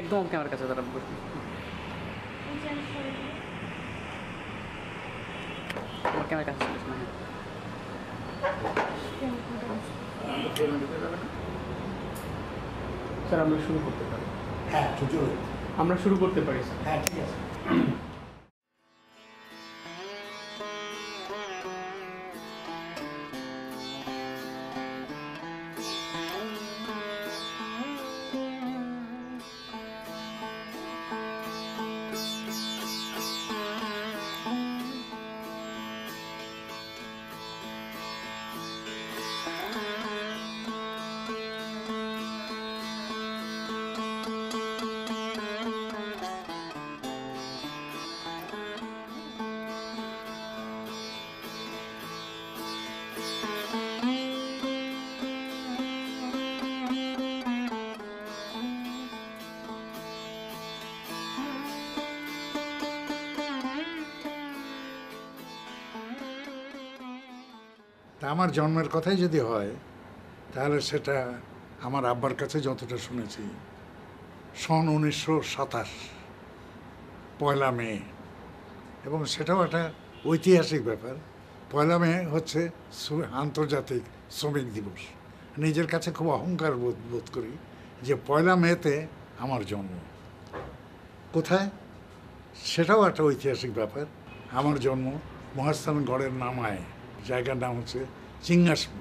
একদম কাছে আমার কাছে চলিস না হ্যাঁ। স্যার আমরা শুরু করতে পারি হ্যাঁ আমরা শুরু করতে পারি স্যার হ্যাঁ ঠিক আছে আমার জন্মের কথাই যদি হয় তাহলে সেটা আমার আব্বার কাছে যতটা শুনেছি সন উনিশশো সাতাশ পয়লা মে এবং সেটাও একটা ঐতিহাসিক ব্যাপার পয়লা মে হচ্ছে আন্তর্জাতিক শ্রমিক দিবস নিজের কাছে খুব অহংকার বোধ বোধ করি যে পয়লা মেতে আমার জন্ম কোথায় সেটাও একটা ঐতিহাসিক ব্যাপার আমার জন্ম মহাস্থানগড়ের নামায় জায়গার নাম হচ্ছে সিংহাসন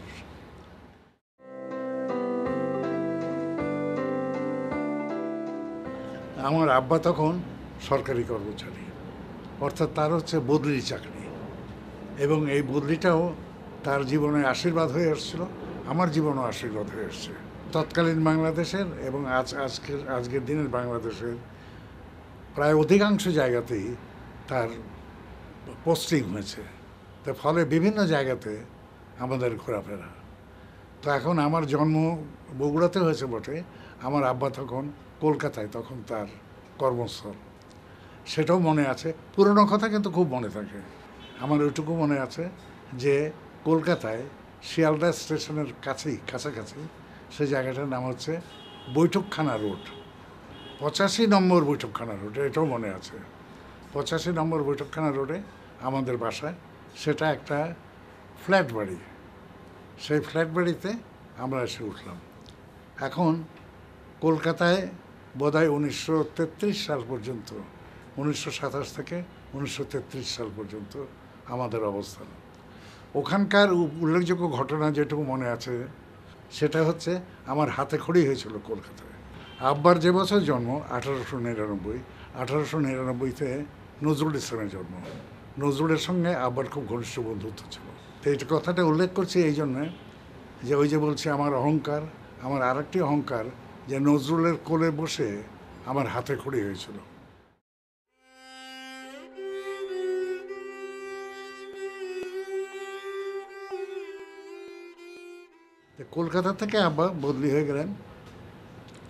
আমার আব্বা তখন সরকারি কর্মচারী অর্থাৎ তার হচ্ছে বদলি চাকরি এবং এই বদলিটাও তার জীবনে আশীর্বাদ হয়ে আসছিল আমার জীবনও আশীর্বাদ হয়ে আসছে তৎকালীন বাংলাদেশের এবং আজ আজকের আজকের দিনের বাংলাদেশের প্রায় অধিকাংশ জায়গাতেই তার পোস্টিং হয়েছে তার ফলে বিভিন্ন জায়গাতে আমাদের ঘোরাফেরা তো এখন আমার জন্ম বগুড়াতে হয়েছে বটে আমার আব্বা তখন কলকাতায় তখন তার কর্মস্থল সেটাও মনে আছে পুরনো কথা কিন্তু খুব মনে থাকে আমার ওইটুকু মনে আছে যে কলকাতায় শিয়ালদা স্টেশনের কাছেই কাছাকাছি সেই জায়গাটার নাম হচ্ছে বৈঠকখানা রোড পঁচাশি নম্বর বৈঠকখানা রোড এটাও মনে আছে পঁচাশি নম্বর বৈঠকখানা রোডে আমাদের বাসায় সেটা একটা ফ্ল্যাট বাড়ি সেই ফ্ল্যাট বাড়িতে আমরা এসে উঠলাম এখন কলকাতায় বোধহয় উনিশশো সাল পর্যন্ত উনিশশো সাতাশ থেকে উনিশশো তেত্রিশ সাল পর্যন্ত আমাদের অবস্থান ওখানকার উল্লেখযোগ্য ঘটনা যেটুকু মনে আছে সেটা হচ্ছে আমার হাতে খড়ি হয়েছিল কলকাতায় আব্বার যে বছর জন্ম আঠারোশো নিরানব্বই আঠারোশো নিরানব্বইতে নজরুল ইসলামের জন্ম নজরুলের সঙ্গে আব্বার খুব ঘনিষ্ঠ বন্ধুত্ব ছিল তো এই কথাটা উল্লেখ করছি এই জন্যে যে ওই যে বলছি আমার অহংকার আমার আরেকটি অহংকার যে নজরুলের কোলে বসে আমার হাতে খড়ি হয়েছিল কলকাতা থেকে আবার বদলি হয়ে গেলেন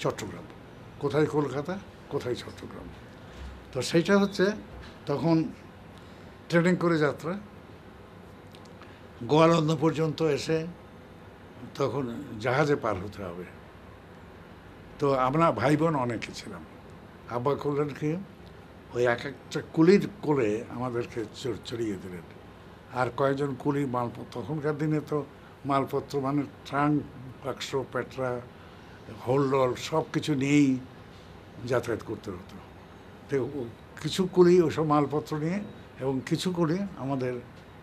চট্টগ্রাম কোথায় কলকাতা কোথায় চট্টগ্রাম তো সেইটা হচ্ছে তখন ট্রেনিং করে যাত্রা গোয়ালন্দ পর্যন্ত এসে তখন জাহাজে পার হতে হবে তো আমরা ভাই বোন অনেকে ছিলাম আব্বা করলেন কি ওই এক একটা কুলির কোলে আমাদেরকে চড়িয়ে দিলেন আর কয়েকজন কুলি মালপত্র তখনকার দিনে তো মালপত্র মানে ট্রাঙ্ক বাক্স পেটরা হোল্ডল সব কিছু নিয়েই যাতায়াত করতে হতো তো কিছু কুলি ওসব মালপত্র নিয়ে এবং কিছু কুলি আমাদের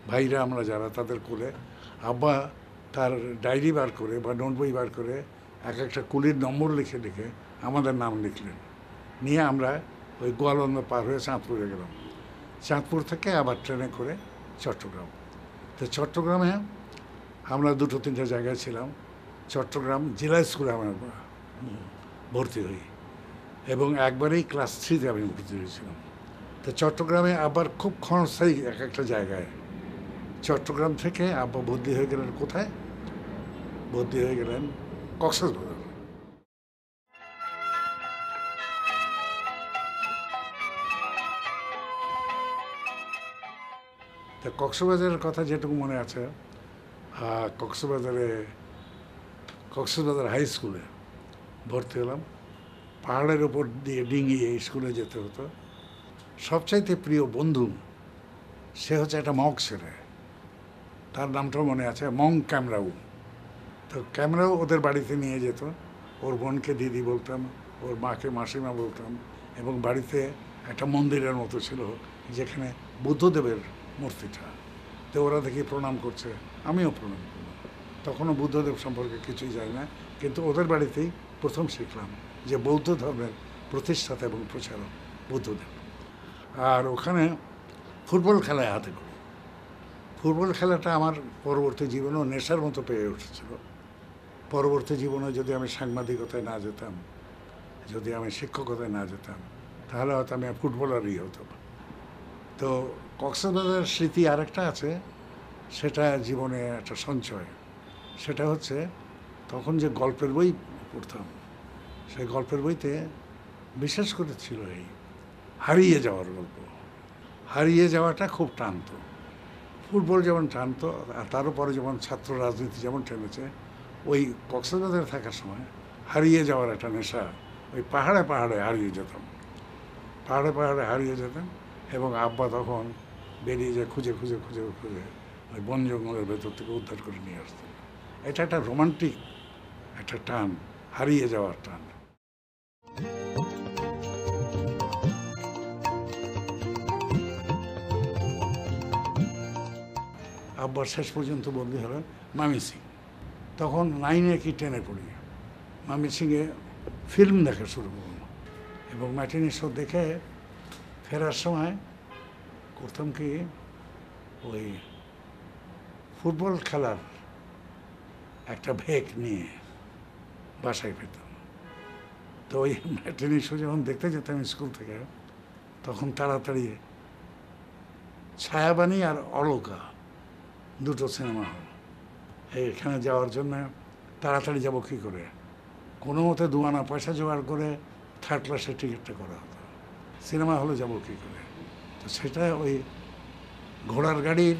ভাইরা আমরা যারা তাদের কোলে আব্বা তার ডায়েরি বার করে বা নোটবই বার করে এক একটা কুলির নম্বর লিখে লিখে আমাদের নাম লিখলেন নিয়ে আমরা ওই গোয়ালন্দ পার হয়ে চাঁদপুরে গেলাম চাঁদপুর থেকে আবার ট্রেনে করে চট্টগ্রাম তো চট্টগ্রামে আমরা দুটো তিনটে জায়গায় ছিলাম চট্টগ্রাম জেলা স্কুলে আমরা ভর্তি হই এবং একবারেই ক্লাস থ্রিতে আমি ভর্তি হয়েছিলাম তো চট্টগ্রামে আবার খুব ক্ষণস্থায়ী এক একটা জায়গায় চট্টগ্রাম থেকে আব্বা বদলি হয়ে গেলেন কোথায় বদলি হয়ে গেলেন কক্সবাজার তা কক্সবাজারের কথা যেটুকু মনে আছে কক্সবাজারে কক্সবাজার হাই স্কুলে ভর্তি হলাম পাহাড়ের ওপর দিয়ে ডিঙিয়ে স্কুলে যেতে হতো সবচাইতে প্রিয় বন্ধু সে হচ্ছে একটা মক ছেলে তার নামটাও মনে আছে মং ক্যামরাউ তো ক্যামেরাও ওদের বাড়িতে নিয়ে যেত ওর বোনকে দিদি বলতাম ওর মাকে মাসিমা বলতাম এবং বাড়িতে একটা মন্দিরের মতো ছিল যেখানে বুদ্ধদেবের মূর্তিটা তো ওরা দেখি প্রণাম করছে আমিও প্রণাম করলাম তখনও বুদ্ধদেব সম্পর্কে কিছুই জানি না কিন্তু ওদের বাড়িতেই প্রথম শিখলাম যে বৌদ্ধ ধর্মের প্রতিষ্ঠাতা এবং প্রচারক বুদ্ধদেব আর ওখানে ফুটবল খেলায় হাতে ফুটবল খেলাটা আমার পরবর্তী জীবনেও নেশার মতো পেয়ে উঠেছিল পরবর্তী জীবনে যদি আমি সাংবাদিকতায় না যেতাম যদি আমি শিক্ষকতায় না যেতাম তাহলে হয়তো আমি ফুটবলারই হতো তো কক্সবাজার স্মৃতি আরেকটা আছে সেটা জীবনে একটা সঞ্চয় সেটা হচ্ছে তখন যে গল্পের বই পড়তাম সেই গল্পের বইতে বিশেষ করে ছিল এই হারিয়ে যাওয়ার গল্প হারিয়ে যাওয়াটা খুব টানত ফুটবল যেমন টানতো আর তার উপরে যেমন ছাত্র রাজনীতি যেমন টেনেছে ওই কক্সবাজারে থাকার সময় হারিয়ে যাওয়ার একটা নেশা ওই পাহাড়ে পাহাড়ে হারিয়ে যেতাম পাহাড়ে পাহাড়ে হারিয়ে যেতাম এবং আব্বা তখন বেরিয়ে যায় খুঁজে খুঁজে খুঁজে খুঁজে ওই বন জঙ্গলের ভেতর থেকে উদ্ধার করে নিয়ে আসতেন এটা একটা রোমান্টিক একটা টান হারিয়ে যাওয়ার টান আব্বার শেষ পর্যন্ত বন্দী হলেন মামি সিং তখন নাইনে কি টেনে পড়ি মামি সিংয়ে ফিল্ম দেখা শুরু করলো এবং ম্যাটিনি শো দেখে ফেরার সময় করতাম কি ওই ফুটবল খেলার একটা ভেক নিয়ে বাসায় ফিরতাম তো ওই ম্যাটিনি শো যখন দেখতে যেতাম স্কুল থেকে তখন তাড়াতাড়ি ছায়াবাণী আর অলকা দুটো সিনেমা হল এখানে যাওয়ার জন্য তাড়াতাড়ি যাব কী করে কোনো মতে দু আনা পয়সা জোগাড় করে থার্ড ক্লাসের টিকিটটা করা হতো সিনেমা হলে যাবো কী করে তো সেটা ওই ঘোড়ার গাড়ির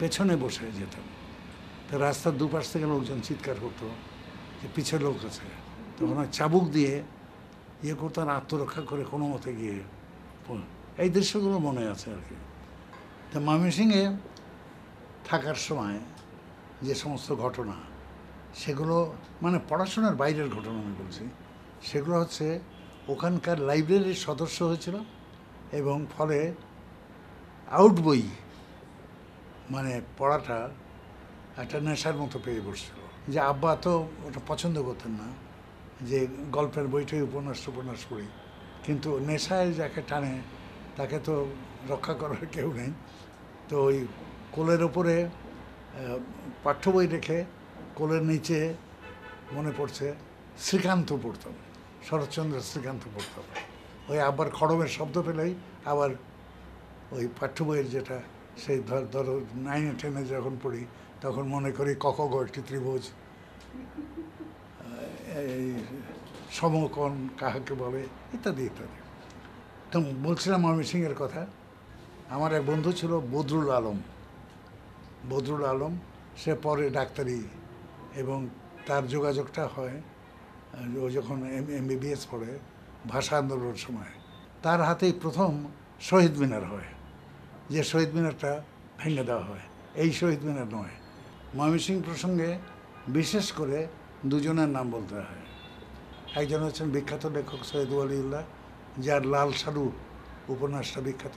পেছনে বসে যেতাম তো রাস্তার দুপাশ থেকে লোকজন চিৎকার করতো যে পিছের লোক আছে তো ওনার চাবুক দিয়ে ইয়ে করতাম আত্মরক্ষা করে কোনো মতে গিয়ে এই দৃশ্যগুলো মনে আছে আর কি তা ময়মনসিংহে থাকার সময় যে সমস্ত ঘটনা সেগুলো মানে পড়াশোনার বাইরের ঘটনা আমি বলছি সেগুলো হচ্ছে ওখানকার লাইব্রেরির সদস্য হয়েছিল এবং ফলে আউট বই মানে পড়াটা একটা নেশার মতো পেয়ে বসছিল যে আব্বা তো ওটা পছন্দ করতেন না যে গল্পের বইটাই উপন্যাস উপন্যাস পড়ি কিন্তু নেশায় যাকে টানে তাকে তো রক্ষা করার কেউ নেই তো ওই কোলের ওপরে পাঠ্য বই রেখে কোলের নিচে মনে পড়ছে শ্রীকান্ত পড়তাম শরৎচন্দ্র শ্রীকান্ত পড়তাম ওই আবার খড়মের শব্দ পেলেই আবার ওই পাঠ্য বইয়ের যেটা সেই ধর ধরো নাইনে টেনে যখন পড়ি তখন মনে করি কক গড়টি ত্রিভুজ এই সমকোণ কাহাকে বলে ইত্যাদি ইত্যাদি তো বলছিলাম ময়মনসিংহের কথা আমার এক বন্ধু ছিল বদরুল আলম বদরুল আলম সে পরে ডাক্তারি এবং তার যোগাযোগটা হয় ও যখন এমবিবিএস পড়ে ভাষা আন্দোলনের সময় তার হাতেই প্রথম শহীদ মিনার হয় যে শহীদ মিনারটা ভেঙে দেওয়া হয় এই শহীদ মিনার নয় ময়মনসিং প্রসঙ্গে বিশেষ করে দুজনের নাম বলতে হয় একজন হচ্ছেন বিখ্যাত লেখক সৈয়দ ওয়ালিউল্লাহ যার লাল সারু উপন্যাসটা বিখ্যাত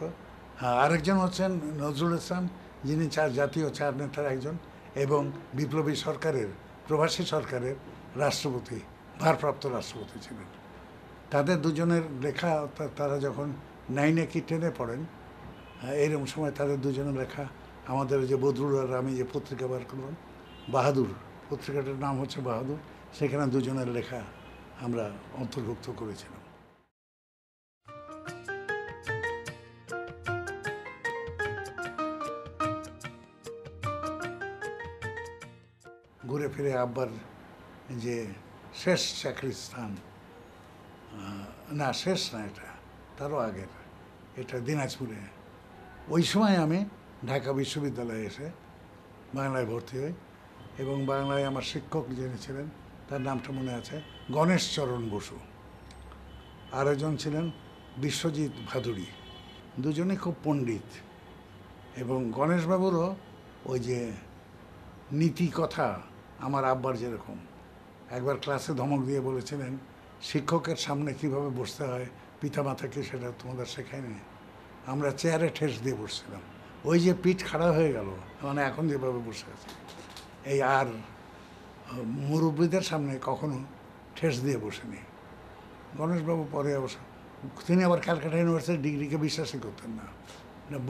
হ্যাঁ, আরেকজন হচ্ছেন নজরুল ইসলাম যিনি চার জাতীয় চার নেতার একজন এবং বিপ্লবী সরকারের প্রবাসী সরকারের রাষ্ট্রপতি ভারপ্রাপ্ত রাষ্ট্রপতি ছিলেন তাদের দুজনের লেখা তারা যখন নাইনে কি টেনে পড়েন এরকম সময় তাদের দুজনের লেখা আমাদের যে বদরুল আর আমি যে পত্রিকা বার করলাম বাহাদুর পত্রিকাটার নাম হচ্ছে বাহাদুর সেখানে দুজনের লেখা আমরা অন্তর্ভুক্ত করেছিলাম ঘুরে ফিরে আব্বার যে শেষ চাকরির স্থান না শেষ না এটা তারও আগের এটা দিনাজপুরে ওই সময় আমি ঢাকা বিশ্ববিদ্যালয়ে এসে বাংলায় ভর্তি হই এবং বাংলায় আমার শিক্ষক যিনি ছিলেন তার নামটা মনে আছে গণেশচরণ বসু আরেকজন ছিলেন বিশ্বজিৎ ভাদুড়ি দুজনে খুব পণ্ডিত এবং গণেশবাবুরও ওই যে নীতি কথা আমার আব্বার যেরকম একবার ক্লাসে ধমক দিয়ে বলেছিলেন শিক্ষকের সামনে কিভাবে বসতে হয় পিতা মাতাকে সেটা তোমাদের শেখায়নি আমরা চেয়ারে ঠেস দিয়ে বসছিলাম ওই যে পিঠ খাড়া হয়ে গেল মানে এখন যেভাবে বসে আছে এই আর মুরব্বীদের সামনে কখনো ঠেস দিয়ে বসেনি গণেশবাবু পরে অবশ্য তিনি আবার ক্যালকাটা ইউনিভার্সিটির ডিগ্রিকে বিশ্বাসই করতেন না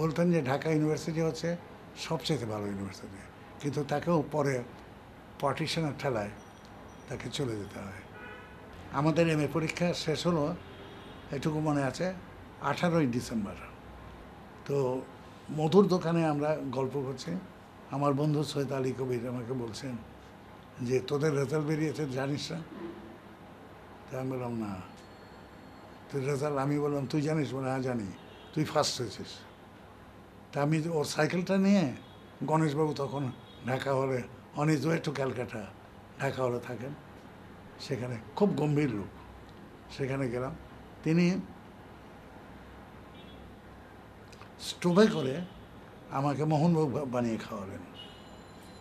বলতেন যে ঢাকা ইউনিভার্সিটি হচ্ছে সবচেয়ে ভালো ইউনিভার্সিটি কিন্তু তাকেও পরে পার্টিশনের ঠেলায় তাকে চলে যেতে হয় আমাদের এম এ পরীক্ষা শেষ হলো এটুকু মনে আছে আঠারোই ডিসেম্বর তো মধুর দোকানে আমরা গল্প করছি আমার বন্ধু সৈয়দ আলী কবির আমাকে বলছেন যে তোদের রেজাল্ট বেরিয়েছে জানিস না তা আমি বললাম না তুই রেজাল্ট আমি বললাম তুই জানিস বলে হ্যাঁ জানি তুই ফার্স্ট হয়েছিস তা আমি ওর সাইকেলটা নিয়ে গণেশবাবু তখন ঢাকা হলে on his way to Calcutta Dhaka হলে থাকেন সেখানে খুব গম্ভীর লোক সেখানে গেলাম তিনি স্টোভে করে আমাকে মোহনভোগ বানিয়ে খাওয়ালেন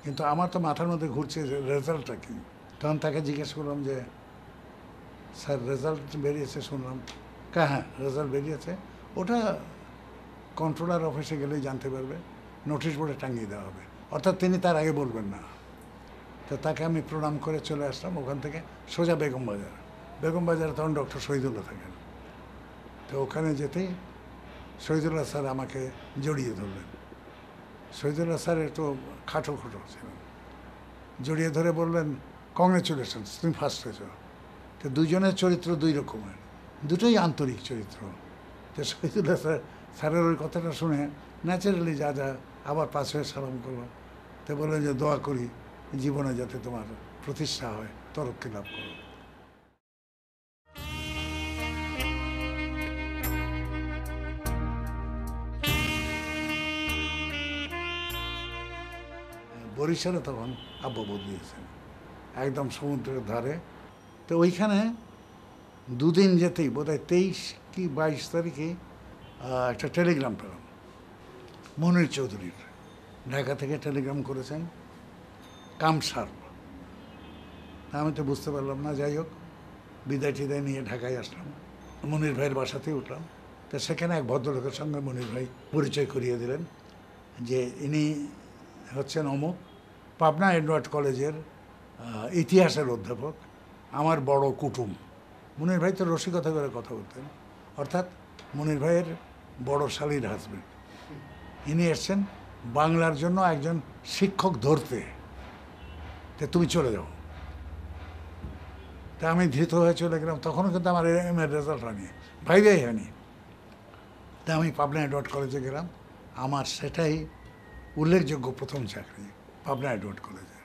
কিন্তু আমার তো মাথার মধ্যে ঘুরছে রেজাল্টটা কি তখন তাকে জিজ্ঞেস করলাম যে স্যার রেজাল্ট বেরিয়েছে শুনলাম কা হ্যাঁ রেজাল্ট বেরিয়েছে ওটা কন্ট্রোলার অফিসে গেলেই জানতে পারবে নোটিশ বোর্ডে টাঙিয়ে দেওয়া হবে অর্থাৎ তিনি তার আগে বলবেন না তো তাকে আমি প্রণাম করে চলে আসলাম ওখান থেকে সোজা বেগম বাজার বেগম বাজারে তখন ডক্টর শহীদুল্লাহ থাকেন তো ওখানে যেতেই শহীদুল্লাহ স্যার আমাকে জড়িয়ে ধরলেন শহীদুল্লাহ স্যার একটু খাটো খুটো ছিলেন জড়িয়ে ধরে বললেন কংগ্রেচুলেশনস তুমি ফার্স্ট হয়েছ তো দুজনের চরিত্র দুই রকমের দুটোই আন্তরিক চরিত্র তো শহীদুল্লাহ স্যার স্যারের ওই কথাটা শুনে ন্যাচারালি যা যা আবার পাশে সালাম করলো তো বললেন যে দোয়া করি জীবনে যাতে তোমার প্রতিষ্ঠা হয় তরক্কি লাভ করো বরিশালে তখন আব্বা বদলিয়েছেন একদম সমুদ্রের ধারে তো ওইখানে দুদিন যেতেই বোধ হয় তেইশ কি বাইশ তারিখে একটা টেলিগ্রাম পেলাম মনির চৌধুরীর ঢাকা থেকে টেলিগ্রাম করেছেন কাম সারল আমি তো বুঝতে পারলাম না যাই হোক বিদায় টিদায় নিয়ে ঢাকায় আসলাম মনির ভাইয়ের বাসাতেই উঠলাম তো সেখানে এক ভদ্রলোকের সঙ্গে মনির ভাই পরিচয় করিয়ে দিলেন যে ইনি হচ্ছেন অমুক পাবনা এডওয়ার্ড কলেজের ইতিহাসের অধ্যাপক আমার বড় কুটুম মনির ভাই তো রসিকতা করে কথা বলতেন অর্থাৎ মনির ভাইয়ের বড় শালীর হাজব্যান্ড ইনি এসছেন বাংলার জন্য একজন শিক্ষক ধরতে তা তুমি চলে যাও তা আমি ধৃত হয়ে চলে গেলাম তখনও কিন্তু আমার এম এর রেজাল্ট হয়নি ভাইবাই হয়নি তা আমি পাবনা ডট কলেজে গেলাম আমার সেটাই উল্লেখযোগ্য প্রথম চাকরি পাবনা ডট কলেজে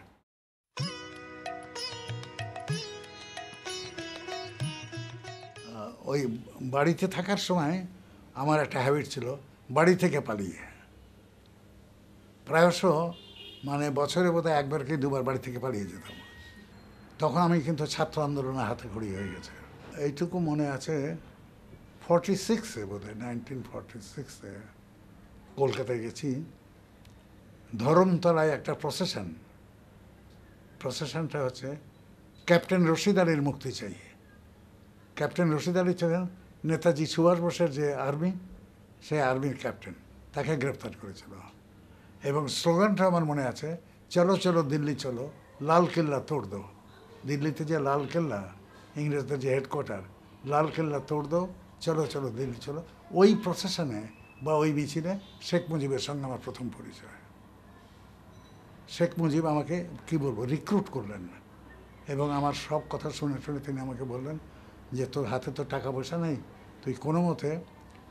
ওই বাড়িতে থাকার সময় আমার একটা হ্যাবিট ছিল বাড়ি থেকে পালিয়ে প্রায়শ মানে বছরে বোধহয় একবার কি দুবার বাড়ি থেকে পালিয়ে যেতাম তখন আমি কিন্তু ছাত্র আন্দোলনে হাতে খড়ি হয়ে গেছে এইটুকু মনে আছে ফর্টি সিক্সে বোধহয় নাইনটিন ফর্টি সিক্সে কলকাতায় গেছি ধরমতলায় একটা প্রসেশন প্রসেশনটা হচ্ছে ক্যাপ্টেন রশিদ আলীর মুক্তি চাই ক্যাপ্টেন রশিদ আলী ছিলেন নেতাজি সুভাষ বোসের যে আর্মি সেই আর্মির ক্যাপ্টেন তাকে গ্রেপ্তার করেছিল এবং স্লোগানটা আমার মনে আছে চলো চলো দিল্লি চলো লাল কেল্লা তোড় দো দিল্লিতে যে লাল কেল্লা ইংরেজদের যে হেডকোয়ার্টার লাল কেল্লা তোড় দো চলো চলো দিল্লি চলো ওই প্রসেশনে বা ওই মিছিলে শেখ মুজিবের সঙ্গে আমার প্রথম পরিচয় শেখ মুজিব আমাকে কি বলবো রিক্রুট করলেন এবং আমার সব কথা শুনে শুনে তিনি আমাকে বললেন যে তোর হাতে তো টাকা পয়সা নেই তুই কোনো মতে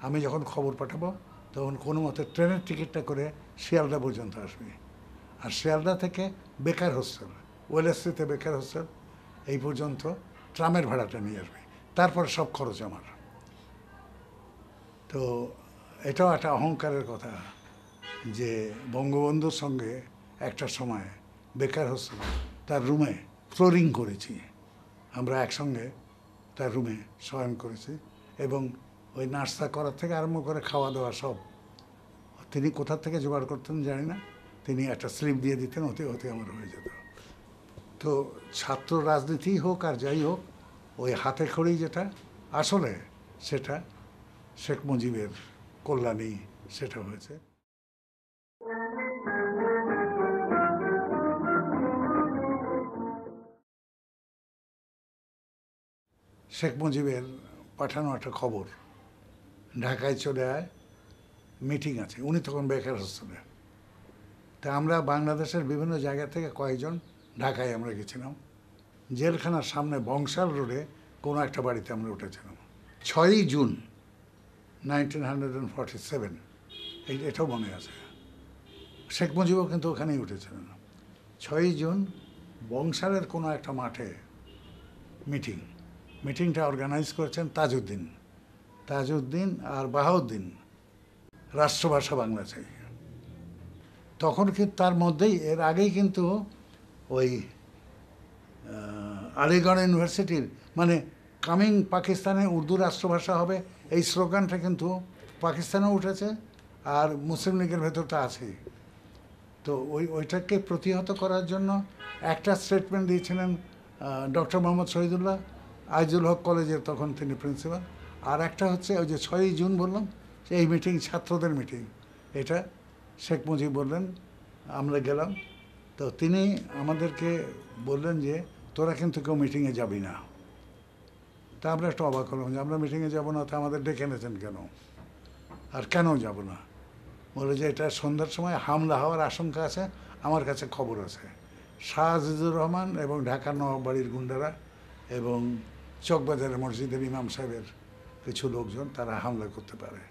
আমি যখন খবর পাঠাবো তখন কোনো মতে ট্রেনের টিকিটটা করে শিয়ালদা পর্যন্ত আসবে আর শিয়ালদা থেকে বেকার হোস্টেল ওয়েলেস্ট্রিতে বেকার হোস্টেল এই পর্যন্ত ট্রামের ভাড়াটা নিয়ে আসবে তারপর সব খরচ আমার তো এটাও একটা অহংকারের কথা যে বঙ্গবন্ধুর সঙ্গে একটা সময়ে বেকার হোস্টেল তার রুমে ফ্লোরিং করেছি আমরা একসঙ্গে তার রুমে শয়ন করেছি এবং ওই নাস্তা করার থেকে আরম্ভ করে খাওয়া দাওয়া সব তিনি কোথার থেকে জোগাড় করতেন জানি না তিনি একটা স্লিপ দিয়ে দিতেন হতে হতে আমার হয়ে যেত তো ছাত্র রাজনীতি হোক আর যাই হোক ওই হাতে খড়ি যেটা আসলে সেটা শেখ মুজিবের কল্যাণেই সেটা হয়েছে শেখ মুজিবের পাঠানো একটা খবর ঢাকায় চলে আয় মিটিং আছে উনি তখন বেকার হোস্টেলে তা আমরা বাংলাদেশের বিভিন্ন জায়গা থেকে কয়েকজন ঢাকায় আমরা গেছিলাম জেলখানার সামনে বংশাল রোডে কোনো একটা বাড়িতে আমরা উঠেছিলাম ছয়ই June nineteen hundred and forty seven এই এটাও মনে আছে শেখ মুজিবও কিন্তু ওখানেই উঠেছিলেন ছয়ই জুন বংশালের কোনো একটা মাঠে মিটিং মিটিংটা অর্গানাইজ করেছেন তাজউদ্দিন তাজউদ্দিন আর বাহাউদ্দিন রাষ্ট্রভাষা বাংলা চাই তখন কিন্তু তার মধ্যেই এর আগেই কিন্তু ওই আলিগড় ইউনিভার্সিটির মানে কামিং পাকিস্তানে উর্দু রাষ্ট্রভাষা হবে এই স্লোগানটা কিন্তু পাকিস্তানেও উঠেছে আর মুসলিম লীগের ভেতরটা আছে আছেই তো ওই ওইটাকে প্রতিহত করার জন্য একটা স্টেটমেন্ট দিয়েছিলেন ডক্টর মোহাম্মদ শহীদুল্লাহ আইজুল হক কলেজের তখন তিনি প্রিন্সিপাল আর একটা হচ্ছে ওই যে ছয়ই জুন বললাম এই মিটিং ছাত্রদের মিটিং এটা শেখ মুজিব বললেন আমরা গেলাম তো তিনি আমাদেরকে বললেন যে তোরা কিন্তু কেউ মিটিংয়ে যাবি না তা আমরা একটু অবাক হলাম যে আমরা মিটিংয়ে যাবো না তা আমাদের ডেকে নিয়েছেন কেন আর কেন যাব না বলে যে এটা সন্ধ্যার সময় হামলা হওয়ার আশঙ্কা আছে আমার কাছে খবর আছে শাহজিদুর রহমান এবং ঢাকা নবাবাড়ির গুন্ডারা এবং চকবাজারের মসজিদের ইমাম সাহেবের কিছু লোকজন তারা হামলা করতে পারে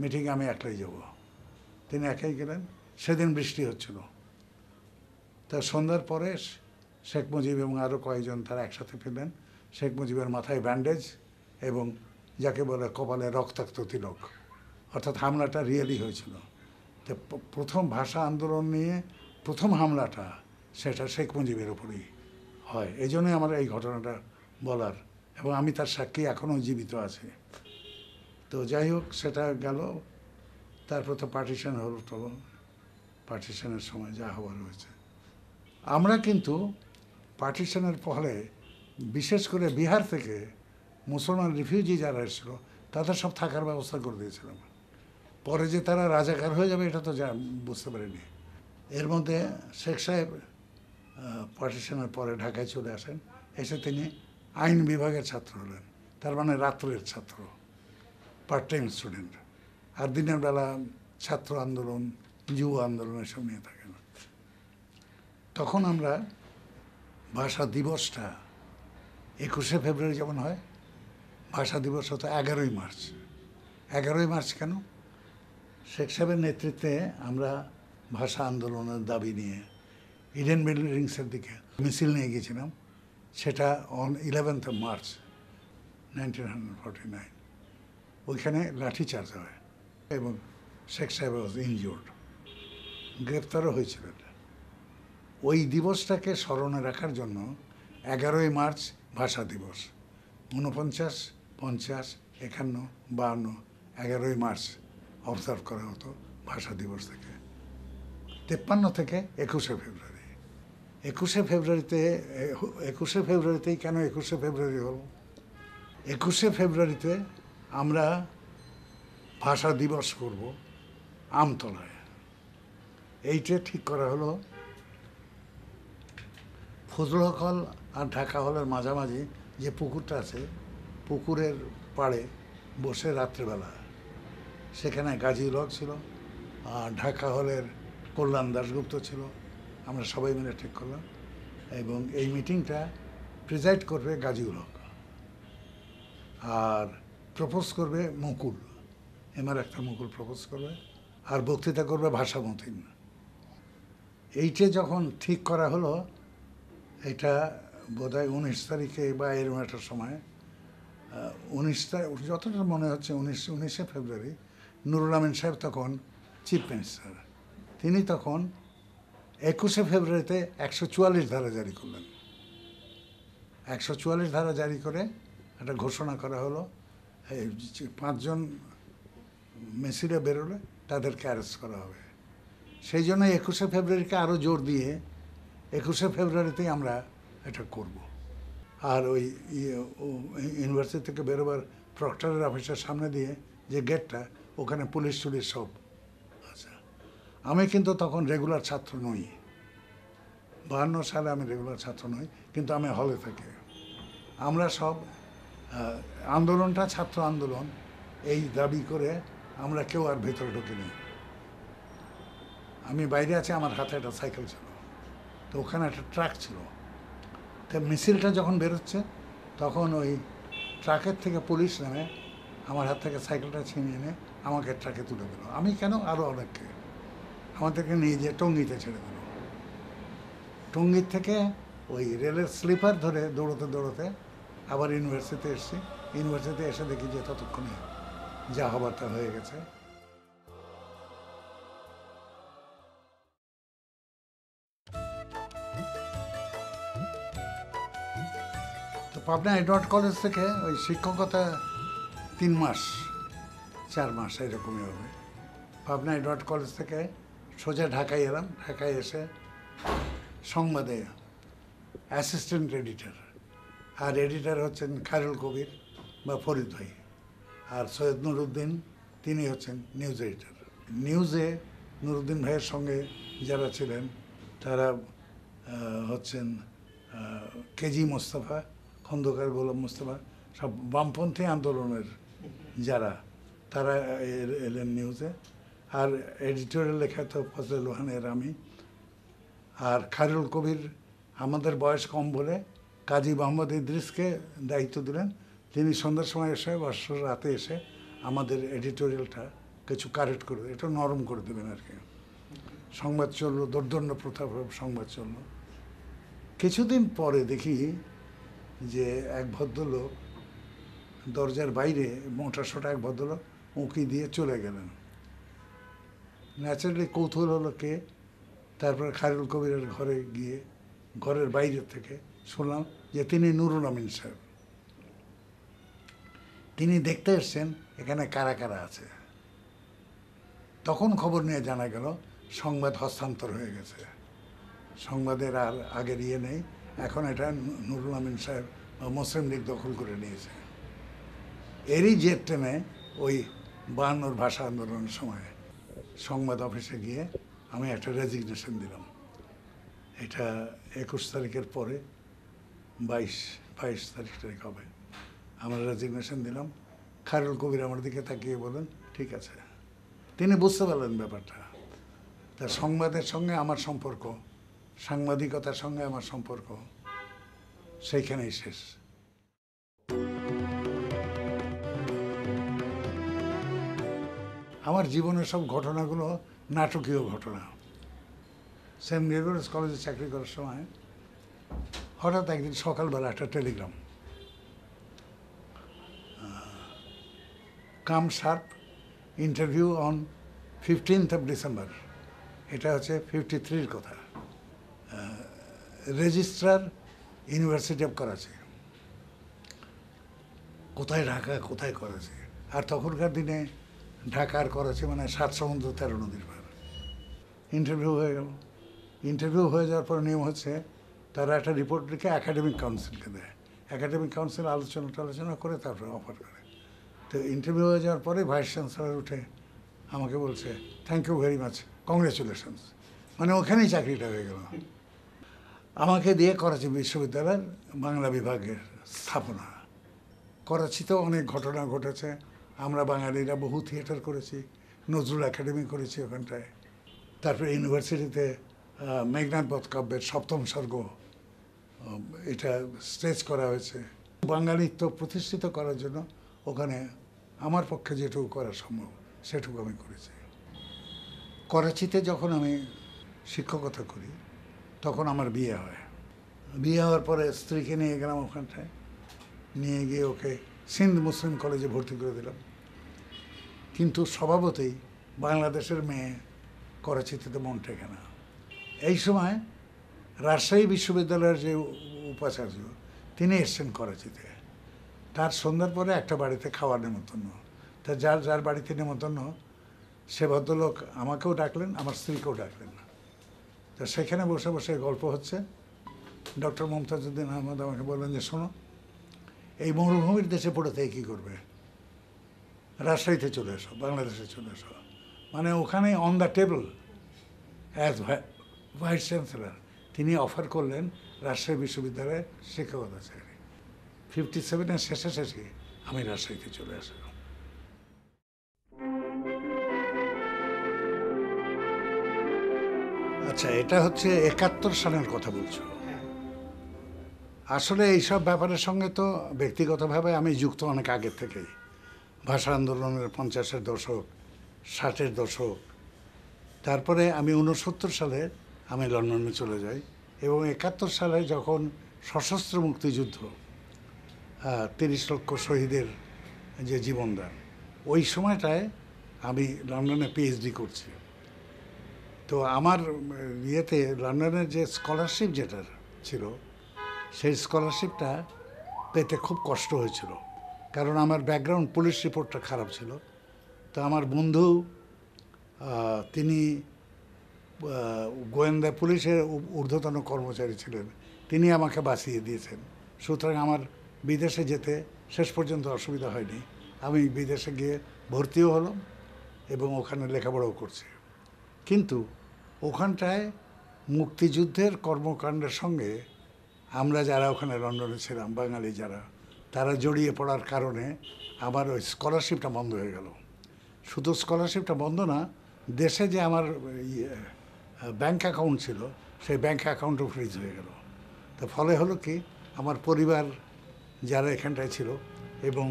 মিটিংয়ে আমি একলাই যাব তিনি একাই গেলেন সেদিন বৃষ্টি হচ্ছিল তা সন্ধ্যার পরে শেখ মুজিব এবং আরও কয়েকজন তারা একসাথে ফিরলেন শেখ মুজিবের মাথায় ব্যান্ডেজ এবং যাকে বলে কপালে রক্তাক্ত তিলক অর্থাৎ হামলাটা রিয়েলি হয়েছিল তো প্রথম ভাষা আন্দোলন নিয়ে প্রথম হামলাটা সেটা শেখ মুজিবের ওপরেই হয় এই জন্যই আমার এই ঘটনাটা বলার এবং আমি তার সাক্ষী এখনও জীবিত আছে তো যাই হোক সেটা গেল তারপর তো পার্টিশন হলো তো পার্টিশনের সময় যা হওয়ার হয়েছে আমরা কিন্তু পার্টিশনের ফলে বিশেষ করে বিহার থেকে মুসলমান রিফিউজি যারা এসেছিল তাদের সব থাকার ব্যবস্থা করে দিয়েছিলাম পরে যে তারা রাজাকার হয়ে যাবে এটা তো যা বুঝতে পারিনি এর মধ্যে শেখ সাহেব পার্টিশনের পরে ঢাকায় চলে আসেন এসে তিনি আইন বিভাগের ছাত্র হলেন তার মানে রাত্রের ছাত্র পার্ট টাইম স্টুডেন্ট আর দিনের বেলা ছাত্র আন্দোলন যুব আন্দোলন এসব নিয়ে থাকে না তখন আমরা ভাষা দিবসটা একুশে ফেব্রুয়ারি যেমন হয় ভাষা দিবস হতো এগারোই মার্চ এগারোই মার্চ কেন শেখ সাহেবের নেতৃত্বে আমরা ভাষা আন্দোলনের দাবি নিয়ে ইডেন বিল্ডিংসের দিকে মিছিল নিয়ে গিয়েছিলাম সেটা on eleventh March nineteen hundred forty nine ওইখানে লাঠিচার্জ হয় এবং শেখ সাহেব ওয়াজ ইনজিওর্ড গ্রেপ্তারও হয়েছিলেন ওই দিবসটাকে স্মরণে রাখার জন্য এগারোই মার্চ ভাষা দিবস ঊনপঞ্চাশ পঞ্চাশ একান্ন বাহান্ন এগারোই মার্চ অবজার্ভ করা হতো ভাষা দিবস থেকে তেপ্পান্ন থেকে একুশে ফেব্রুয়ারি একুশে ফেব্রুয়ারিতে একুশে ফেব্রুয়ারিতেই কেন একুশে ফেব্রুয়ারি হল একুশে ফেব্রুয়ারিতে আমরা ভাষা দিবস করব আমতলায় এইটা ঠিক করা হলো ফজলক হল আর ঢাকা হলের মাঝামাঝি যে পুকুরটা আছে পুকুরের পাড়ে বসে রাত্রেবেলা সেখানে গাজী হক ছিল আর ঢাকা হলের কল্যাণ দাশগুপ্ত ছিল আমরা সবাই মিলে ঠিক করলাম এবং এই মিটিংটা প্রিজাইড করবে গাজী হক আর প্রপোজ করবে মুকুল এমার একটা মুকুল প্রপোজ করবে আর বক্তৃতা করবে ভাষা ভাষামতিন এইটা যখন ঠিক করা হলো এটা বোধহয় উনিশ তারিখে বা এরকম একটা সময় উনিশ তারিখ যতটা মনে হচ্ছে উনিশ উনিশে ফেব্রুয়ারি নুরুল আমিন সাহেব তখন চিফ মিনিস্টার তিনি তখন একুশে ফেব্রুয়ারিতে একশো চুয়াল্লিশ ধারা জারি করলেন একশো চুয়াল্লিশ ধারা জারি করে একটা ঘোষণা করা হলো পাঁচজন মেসিরা বেরোলে তাদেরকে অ্যারেস্ট করা হবে সেই জন্য একুশে ফেব্রুয়ারিকে আরও জোর দিয়ে একুশে ফেব্রুয়ারিতেই আমরা এটা করব আর ওই ইয়ে, ইউনিভার্সিটি থেকে বেরোবার প্রক্টরের অফিসের সামনে দিয়ে যে গেটটা ওখানে পুলিশ টুলিশ সব আচ্ছা আমি কিন্তু তখন রেগুলার ছাত্র নই বাহান্ন সালে আমি রেগুলার ছাত্র নই কিন্তু আমি হলে থাকি আমরা সব আন্দোলনটা ছাত্র আন্দোলন এই দাবি করে আমরা কেউ আর ভেতরে ঢুকিনি আমি বাইরে আছি আমার হাতে একটা সাইকেল ছিল তো ওখানে একটা ট্রাক ছিল তো মিছিলটা যখন বেরোচ্ছে তখন ওই ট্রাকের থেকে পুলিশ নেমে আমার হাত থেকে সাইকেলটা ছিনিয়ে এনে আমাকে ট্রাকে তুলে দিল আমি কেন আরও অনেককে আমাদেরকে নিয়ে যেয়ে টঙ্গিতে ছেড়ে দিল টঙ্গির থেকে ওই রেলের স্লিপার ধরে দৌড়তে দৌড়তে আবার ইউনিভার্সিটিতে এসেছি ইউনিভার্সিটিতে এসে দেখি যে ততক্ষণে যা হবার তা হয়ে গেছে তো পাবনা এডওয়ার্ড কলেজ থেকে ওই শিক্ষকতা তিন মাস চার মাস এরকমই হবে পাবনা এডওয়ার্ড কলেজ থেকে সোজা ঢাকায় এলাম ঢাকায় এসে সংবাদে অ্যাসিস্ট্যান্ট এডিটার আর এডিটার হচ্ছেন খায়রুল কবির বা ফরিদ ভাই আর সৈয়দ নুরুদ্দিন তিনি হচ্ছেন নিউজ এডিটার নিউজে নুরুদ্দিন ভাইয়ের সঙ্গে যারা ছিলেন তারা হচ্ছেন কেজি মোস্তফা খন্দকার গোলাম মোস্তফা সব বামপন্থী আন্দোলনের যারা তারা এলেন নিউজে আর এডিটোরিয়াল লেখা তো ফজলে লোহানের আমি আর খায়রুল কবির আমাদের বয়স কম বলে কাজী মোহাম্মদ ইদ্রিসকে দায়িত্ব দিলেন তিনি সন্ধ্যার সময় এসে বা রাতে এসে আমাদের এডিটোরিয়ালটা কিছু কারেক্ট করে এটা নরম করে দেবেন আর কি সংবাদ চললো দর্দণ্ড প্রথা সংবাদ চললো কিছুদিন পরে দেখি যে এক ভদ্রলোক দরজার বাইরে মোটাসোটা এক ভদ্রলোক উঁকি দিয়ে চলে গেলেন ন্যাচারালি কৌতূহল হলো কে তারপরে খারুল কবিরের ঘরে গিয়ে ঘরের বাইরে থেকে শুনলাম যে তিনি নুরুল আমিন সাহেব তিনি দেখতে এসছেন এখানে কারা কারা আছে তখন খবর নিয়ে জানা গেল সংবাদ হস্তান্তর হয়ে গেছে সংবাদের আর আগের ইয়ে নেই এখন এটা নুরুল আমিন সাহেব মুসলিম লীগ দখল করে নিয়েছে এরই জেট টেনে ওই বায়ান্নর ভাষা আন্দোলনের সময় সংবাদ অফিসে গিয়ে আমি একটা রেজিগনেশন দিলাম এটা একুশ তারিখের পরে বাইশ বাইশ তারিখ তারিখ হবে আমরা রেজিগনেশন দিলাম খায়রুল কবির আমার দিকে তাকিয়ে বলেন ঠিক আছে তিনি বুঝতে পারলেন ব্যাপারটা তার সংবাদের সঙ্গে আমার সম্পর্ক সাংবাদিকতার সঙ্গে আমার সম্পর্ক সেইখানেই শেষ আমার জীবনের সব ঘটনাগুলো নাটকীয় ঘটনা সেন্ট গ্রেগরিয়াস কলেজে চাকরি করার সময় হঠাৎ একদিন সকালবেলা একটা telegram come sharp interview on fifteenth of December এটা হচ্ছে ফিফটি থ্রির কথা রেজিস্ট্রার ইউনিভার্সিটি অফ করাচি কোথায় ঢাকা কোথায় করাচি আর তখনকার দিনে ঢাকা আর করাচি মানে সাত সমুদ্র তেরো নদীর পার ইন্টারভিউ হয়ে গেল ইন্টারভিউ হয়ে যাওয়ার পর নিয়ম হচ্ছে তারা একটা রিপোর্ট লিখে একাডেমিক কাউন্সিলকে দেয় একাডেমিক কাউন্সিল আলোচনা টালোচনা করে তারপরে অফার করে তো ইন্টারভিউ হয়ে যাওয়ার পরে ভাইস চ্যান্সেলার উঠে আমাকে বলছে thank you very much congratulations মানে ওখানেই চাকরিটা হয়ে গেল আমাকে দিয়ে করাচি বিশ্ববিদ্যালয়ের বাংলা বিভাগের স্থাপনা করাচিতেও অনেক ঘটনা ঘটেছে আমরা বাঙালিরা বহু থিয়েটার করেছি নজরুল একাডেমি করেছি ওখানটায় তারপরে ইউনিভার্সিটিতে মেঘনাথ বধ কাব্যের সপ্তম স্বর্গ এটা স্ট্রেচ করা হয়েছে বাঙালিত্ব প্রতিষ্ঠিত করার জন্য ওখানে আমার পক্ষে যেটুকু করা সম্ভব সেটুকু আমি করেছি করাচিতে যখন আমি শিক্ষকতা করি তখন আমার বিয়ে হয় বিয়ে হওয়ার পরে স্ত্রীকে নিয়ে গেলাম ওখানটায় নিয়ে গিয়ে ওকে সিন্ধ মুসলিম কলেজে ভর্তি করে দিলাম কিন্তু স্বভাবতেই বাংলাদেশের মেয়ে করাচিতে তো মন টেকে না এই সময় রাজশাহী বিশ্ববিদ্যালয়ের যে উপাচার্য তিনি এসছেন করাচিতে তার সন্ধ্যার পরে একটা বাড়িতে খাওয়ার নেমন্তন্ন তা যার যার বাড়িতে নেমন্তন্ন সে ভদ্রলোক আমাকেও ডাকলেন আমার স্ত্রীকেও ডাকলেন তো সেখানে বসে বসে গল্প হচ্ছে ডক্টর মমতাজুদ্দিন আহমদ আমাকে বললেন যে শোনো এই মরুভূমির দেশে পড়ে থেকে কী করবে রাজশাহীতে চলে এসো বাংলাদেশে চলে এসো মানে ওখানে on the table as vice chancellor তিনি অফার করলেন রাজশাহী বিশ্ববিদ্যালয়ে শিক্ষকতা চাকরি ফিফটি সেভেনের শেষে শেষে আমি রাজশাহীতে চলে আসলাম আচ্ছা এটা হচ্ছে একাত্তর সালের কথা বলছো আসলে এইসব ব্যাপারের সঙ্গে তো ব্যক্তিগতভাবে আমি যুক্ত অনেক আগের থেকেই ভাষা আন্দোলনের পঞ্চাশের দশক ষাটের দশক তারপরে আমি উনসত্তর সালে আমি লন্ডনে চলে যাই এবং একাত্তর সালে যখন সশস্ত্র মুক্তিযুদ্ধ তিরিশ লক্ষ শহীদের যে জীবনদান ওই সময়টায় আমি লন্ডনে পিএইচডি করছি তো আমার ইয়েতে লন্ডনের যে স্কলারশিপ যেটা ছিল সেই স্কলারশিপটা পেতে খুব কষ্ট হয়েছিল কারণ আমার ব্যাকগ্রাউন্ড পুলিশ রিপোর্টটা খারাপ ছিল তো আমার বন্ধু তিনি গোয়েন্দা পুলিশের ঊর্ধ্বতন কর্মচারী ছিলেন তিনি আমাকে বাঁচিয়ে দিয়েছেন সুতরাং আমার বিদেশে যেতে শেষ পর্যন্ত অসুবিধা হয়নি আমি বিদেশে গিয়ে ভর্তিও হলাম এবং ওখানে লেখাপড়াও করছি কিন্তু ওখানটায় মুক্তিযুদ্ধের কর্মকাণ্ডের সঙ্গে আমরা যারা ওখানে লন্ডনে ছিলাম বাঙালি যারা তারা জড়িয়ে পড়ার কারণে আমার ওই স্কলারশিপটা বন্ধ হয়ে গেল শুধু স্কলারশিপটা বন্ধ না দেশে যে আমার ইয়ে ব্যাংক অ্যাকাউন্ট ছিল সেই ব্যাংক অ্যাকাউন্টও ফ্রিজ হয়ে গেল তো ফলে হলো কি আমার পরিবার যারা এখানটায় ছিল এবং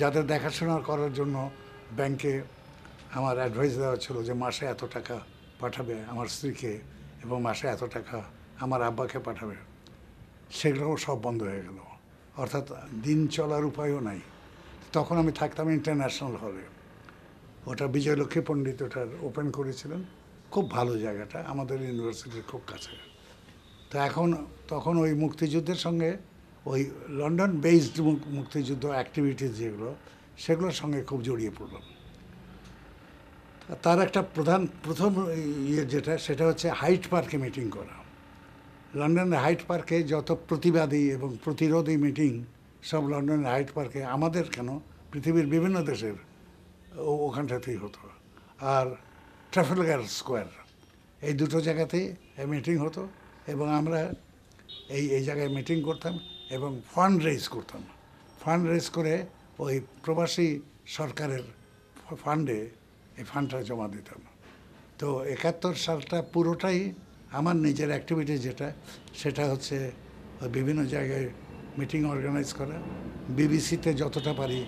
যাদের দেখাশোনা করার জন্য ব্যাংকে আমার অ্যাডভাইস দেওয়া ছিল যে মাসে এত টাকা পাঠাবে আমার স্ত্রীকে এবং মাসে এত টাকা আমার আব্বাকে পাঠাবে সেগুলোও সব বন্ধ হয়ে গেল অর্থাৎ দিন চলার উপায়ও নাই তখন আমি থাকতাম ইন্টারন্যাশনাল হলে ওটা বিজয়লক্ষ্মী পণ্ডিত ওটার ওপেন করেছিলেন খুব ভালো জায়গাটা আমাদের ইউনিভার্সিটির খুব কাছে তো এখন তখন ওই মুক্তিযুদ্ধের সঙ্গে ওই লন্ডন বেসড মুক্তিযুদ্ধ অ্যাক্টিভিটিস যেগুলো সেগুলোর সঙ্গে খুব জড়িয়ে পড়লাম তার একটা প্রধান প্রথম ইয়ে যেটা সেটা হচ্ছে হাইট পার্কে মিটিং করা লন্ডনের হাইট পার্কে যত প্রতিবাদী এবং প্রতিরোধী মিটিং সব লন্ডনের হাইট পার্কে আমাদের কেন পৃথিবীর বিভিন্ন দেশের ওখানটাতেই হতো আর ট্রাফেলগার স্কোয়ার এই দুটো জায়গাতেই মিটিং হতো এবং আমরা এই এই জায়গায় মিটিং করতাম এবং ফান্ড রেজ করতাম ফান্ড রেজ করে ওই প্রবাসী সরকারের ফান্ডে এই ফান্ডটা জমা দিতাম তো একাত্তর সালটা পুরোটাই আমার নিজের অ্যাক্টিভিটি যেটা সেটা হচ্ছে বিভিন্ন জায়গায় মিটিং অর্গানাইজ করা বিবিসিতে যতটা পারি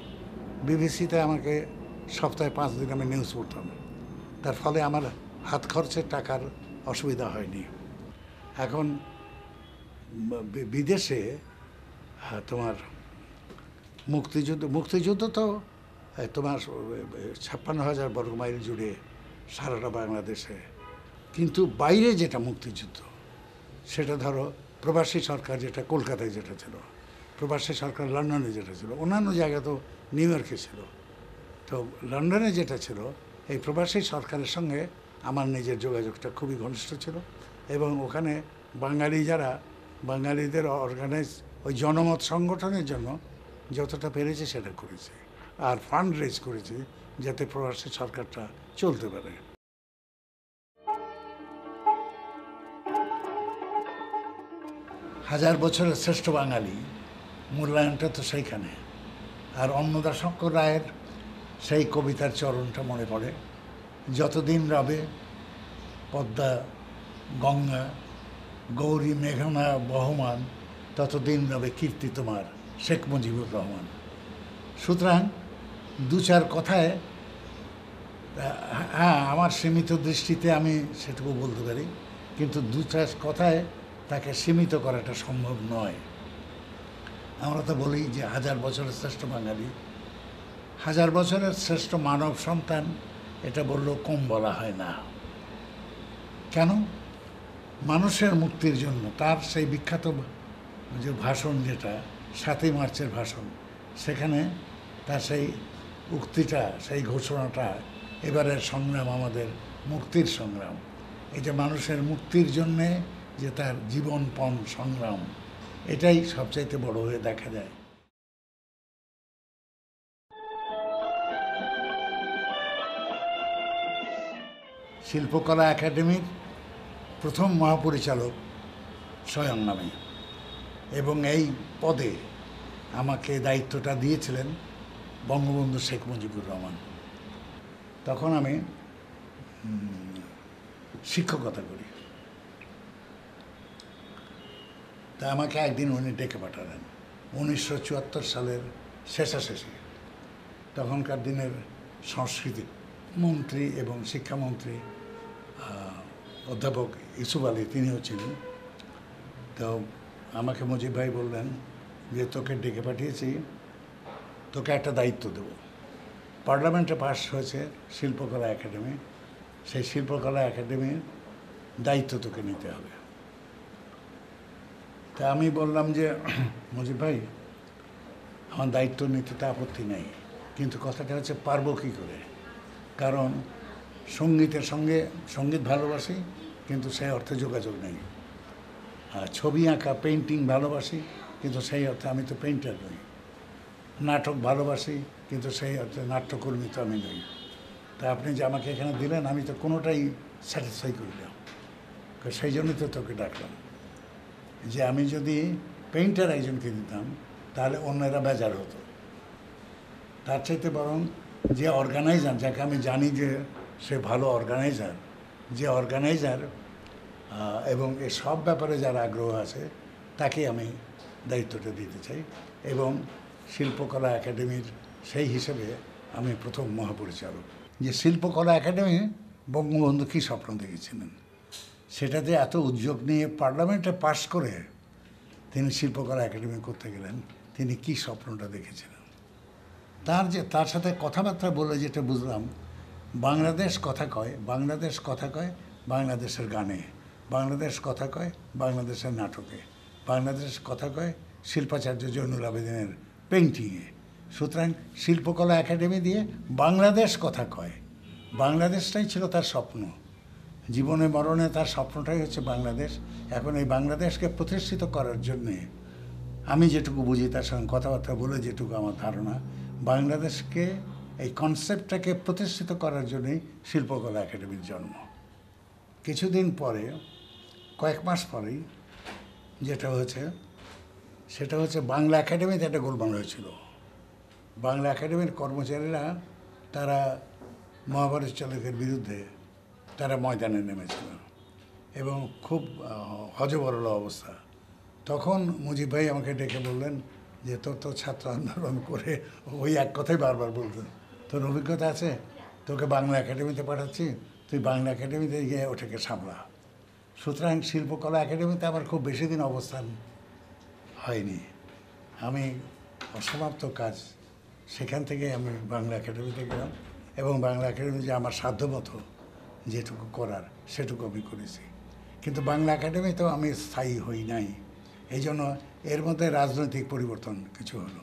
বিবিসিতে আমাকে সপ্তাহে পাঁচ দিন আমি নিউজ পড়তাম তার ফলে আমার হাত খরচের টাকার অসুবিধা হয়নি এখন বিদেশে হ্যাঁ, তোমার মুক্তিযুদ্ধ মুক্তিযুদ্ধ তো তোমার ছাপ্পান্ন হাজার বর্গ মাইল জুড়ে সারাটা বাংলাদেশে কিন্তু বাইরে যেটা মুক্তিযুদ্ধ সেটা ধরো প্রবাসী সরকার যেটা কলকাতায় যেটা ছিল প্রবাসী সরকার লন্ডনে যেটা ছিল অন্যান্য জায়গা তো নিউ ইয়র্কে ছিল তো লন্ডনে যেটা ছিল এই প্রবাসী সরকারের সঙ্গে আমার নিজের যোগাযোগটা খুবই ঘনিষ্ঠ ছিল এবং ওখানে বাঙালি যারা বাঙালিদের অর্গানাইজ ওই জনমত সংগঠনের জন্য যতটা পেরেছে সেটা করেছে আর ফান্ড রেজ করেছি যাতে প্রবাসী সরকারটা চলতে পারে হাজার বছরের শ্রেষ্ঠ বাঙালি মূল্যায়নটা তো সেইখানে আর অন্নদাশঙ্কর রায়ের সেই কবিতার চরণটা মনে পড়ে যতদিন রাবে পদ্মা গঙ্গা গৌরী মেঘনা বহমান ততদিন রাবে কীর্তি তোমার শেখ মুজিবুর রহমান সুতরাং দু চার কথায় হ্যাঁ আমার সীমিত দৃষ্টিতে আমি সেটুকু বলতে পারি কিন্তু দু চার কথায় তাকে সীমিত করাটা সম্ভব নয় আমরা তো বলি যে হাজার বছরের শ্রেষ্ঠ বাঙালি হাজার বছরের শ্রেষ্ঠ মানব সন্তান এটা বলল কম বলা হয় না কেন মানুষের মুক্তির জন্য তার সেই বিখ্যাত যে ভাষণ যেটা সাতই মার্চের ভাষণ সেখানে তার সেই উক্তিটা সেই ঘোষণাটা এবারের সংগ্রাম আমাদের মুক্তির সংগ্রাম এই যে মানুষের মুক্তির জন্যে যে তার জীবনপণ সংগ্রাম এটাই সবচাইতে বড় হয়ে দেখা যায় শিল্পকলা একাডেমির প্রথম মহাপরিচালক স্বয়ং নামে এবং এই পদে আমাকে দায়িত্বটা দিয়েছিলেন বঙ্গবন্ধু শেখ মুজিবুর রহমান তখন আমি শিক্ষকতা করি তা আমাকে একদিন উনি ডেকে পাঠালেন উনিশশো চুয়াত্তর সালের শেষাশেষে তখনকার দিনের সংস্কৃতি মন্ত্রী এবং শিক্ষামন্ত্রী অধ্যাপক ইসুফ আলী তিনিও ছিলেন তো আমাকে মজিব ভাই বললেন যে তোকে ডেকে পাঠিয়েছি তোকে একটা দায়িত্ব দেব পার্লামেন্টে পাশ হয়েছে শিল্পকলা একাডেমি সেই শিল্পকলা একাডেমির দায়িত্ব তোকে নিতে হবে তা আমি বললাম যে মজিব ভাই আমার দায়িত্ব নিতে তো আপত্তি নেই কিন্তু কথাটা হচ্ছে পারবো কী করে কারণ সঙ্গীতের সঙ্গে সঙ্গীত ভালোবাসি কিন্তু সেই অর্থে যোগাযোগ নেই আর ছবি আঁকা পেন্টিং ভালোবাসি কিন্তু সেই অর্থে আমি তো পেন্টার নই নাটক ভালোবাসি কিন্তু সেই অর্থে নাট্যকর্মী তো আমি নই তা আপনি যে আমাকে এখানে দিলেন আমি তো কোনোটাই স্যাটিসফাই করি না সেই জন্যই তো তোকে ডাকলাম যে আমি যদি পেন্টার একজনকে দিতাম তাহলে অন্যেরা বেজার হতো তার চাইতে বরং যে অর্গানাইজার যাকে আমি জানি যে সে ভালো অর্গানাইজার যে অর্গানাইজার এবং এ সব ব্যাপারে যার আগ্রহ আছে তাকে আমি দায়িত্বটা দিতে চাই এবং শিল্পকলা একাডেমির সেই হিসেবে আমি প্রথম মহাপরিচালক যে শিল্পকলা একাডেমি বঙ্গবন্ধু কী স্বপ্ন দেখেছিলেন সেটাতে এত উদ্যোগ নিয়ে পার্লামেন্টে পাশ করে তিনি শিল্পকলা একাডেমি করতে গেলেন তিনি কি স্বপ্নটা দেখেছিলেন তার যে তার সাথে কথাবার্তা বলে যেটা বুঝলাম বাংলাদেশ কথা কয় বাংলাদেশ কথা কয় বাংলাদেশের গানে বাংলাদেশ কথা কয় বাংলাদেশের নাটকে বাংলাদেশ কথা কয় শিল্পাচার্য জৈনুল আবেদিনের পেন্টিংয়ে সুতরাং শিল্পকলা একাডেমি দিয়ে বাংলাদেশ কথা কয় বাংলাদেশটাই ছিল তার স্বপ্ন জীবনে মরণে তার স্বপ্নটাই হচ্ছে বাংলাদেশ এখন এই বাংলাদেশকে প্রতিষ্ঠিত করার জন্যে আমি যেটুকু বুঝি তার সঙ্গে কথাবার্তা বলে যেটুকু আমার ধারণা বাংলাদেশকে এই কনসেপ্টটাকে প্রতিষ্ঠিত করার জন্যই শিল্পকলা একাডেমির জন্ম কিছুদিন পরে কয়েক মাস পরেই যেটা হয়েছে সেটা হচ্ছে বাংলা একাডেমিতে একটা গোলমাল হয়েছিল বাংলা একাডেমির কর্মচারীরা তারা মহাভারত চালকের বিরুদ্ধে তারা ময়দানে নেমেছিল এবং খুব হজবরল অবস্থা তখন মুজিব ভাই আমাকে ডেকে বললেন যে তোর তো ছাত্র আন্দোলন করে ওই এক কথাই বারবার বলতেন তোর অভিজ্ঞতা আছে তোকে বাংলা একাডেমিতে পাঠাচ্ছি তুই বাংলা একাডেমিতে গিয়ে ওটাকে সামলা সুতরাং শিল্পকলা একাডেমিতে আমার খুব বেশি দিন অবস্থান হয়নি আমি অসমাপ্ত কাজ সেখান থেকে আমি বাংলা একাডেমিতে গেলাম এবং বাংলা একাডেমি যে আমার সাধ্যমতো যেটুকু করার সেটুকু আমি করেছি কিন্তু বাংলা একাডেমিতেও আমি স্থায়ী হই নাই এই জন্য এর মধ্যে রাজনৈতিক পরিবর্তন কিছু হলো